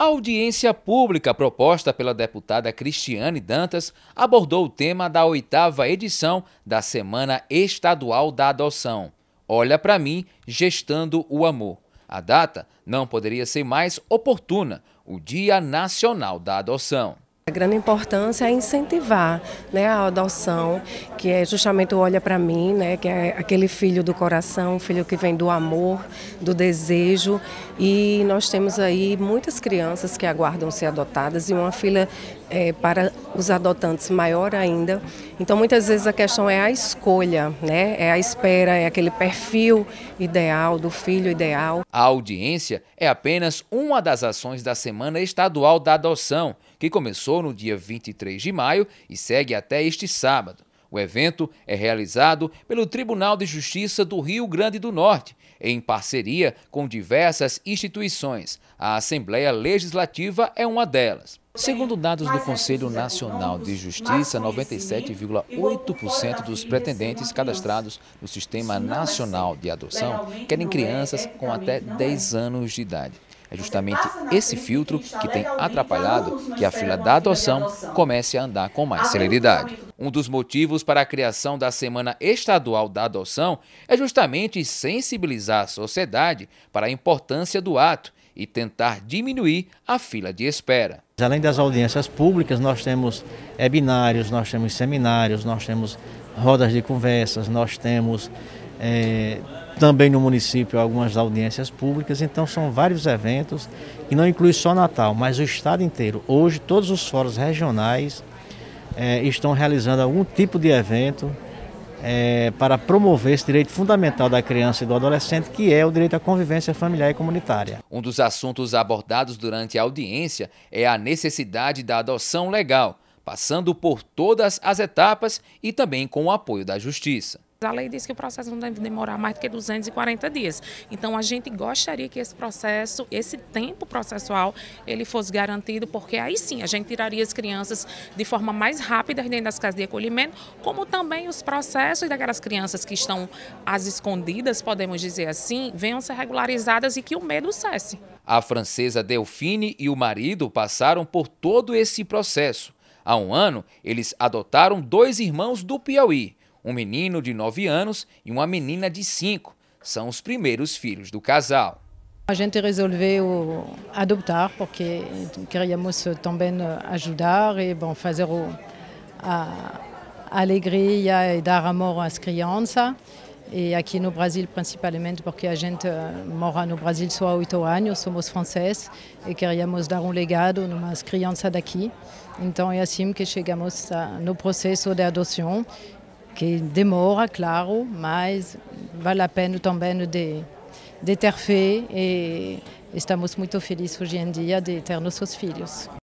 A audiência pública proposta pela deputada Cristiane Dantas abordou o tema da oitava edição da Semana Estadual da Adoção. Olha para mim, gestando o amor. A data não poderia ser mais oportuna, o Dia Nacional da Adoção. A grande importância é incentivar né, a adoção, que é justamente o Olha para mim, né, que é aquele filho do coração, filho que vem do amor, do desejo. E nós temos aí muitas crianças que aguardam ser adotadas e uma fila é, para os adotantes maior ainda. Então, muitas vezes a questão é a escolha, né? é a espera, é aquele perfil ideal do filho ideal. A audiência é apenas uma das ações da Semana Estadual da Adoção, que começou no dia 23 de maio e segue até este sábado. O evento é realizado pelo Tribunal de Justiça do Rio Grande do Norte, em parceria com diversas instituições. A Assembleia Legislativa é uma delas. Segundo dados do Conselho Nacional de Justiça, 97,8% dos pretendentes cadastrados no Sistema Nacional de Adoção querem crianças com até 10 anos de idade. É justamente esse filtro que tem atrapalhado que a fila da adoção comece a andar com mais celeridade. Um dos motivos para a criação da Semana Estadual da Adoção é justamente sensibilizar a sociedade para a importância do ato e tentar diminuir a fila de espera. Além das audiências públicas, nós temos webinários, nós temos seminários, nós temos rodas de conversas, nós temos é, também no município algumas audiências públicas, então são vários eventos que não inclui só Natal, mas o estado inteiro. Hoje todos os fóruns regionais é, estão realizando algum tipo de evento é, para promover esse direito fundamental da criança e do adolescente, que é o direito à convivência familiar e comunitária. Um dos assuntos abordados durante a audiência é a necessidade da adoção legal, passando por todas as etapas e também com o apoio da Justiça. A lei diz que o processo não deve demorar mais do que 240 dias. Então, a gente gostaria que esse processo, esse tempo processual, ele fosse garantido, porque aí sim a gente tiraria as crianças de forma mais rápida dentro das casas de acolhimento, como também os processos daquelas crianças que estão às escondidas, podemos dizer assim, venham ser regularizadas e que o medo cesse. A francesa Delfine e o marido passaram por todo esse processo. Há um ano, eles adotaram dois irmãos do Piauí um menino de 9 anos e uma menina de 5. São os primeiros filhos do casal. A gente resolveu eh, adotar porque queríamos também eh, ajudar e bom, fazer a alegria e dar amor às crianças. E aqui no Brasil, principalmente, porque a gente eh, mora no Brasil só há oito anos, somos franceses e queríamos dar um legado numa crianças daqui. Então é assim que chegamos no processo de adoção que demora, claro, mas vale a pena também de, de ter fé e estamos muito felizes hoje em dia de ter nossos filhos.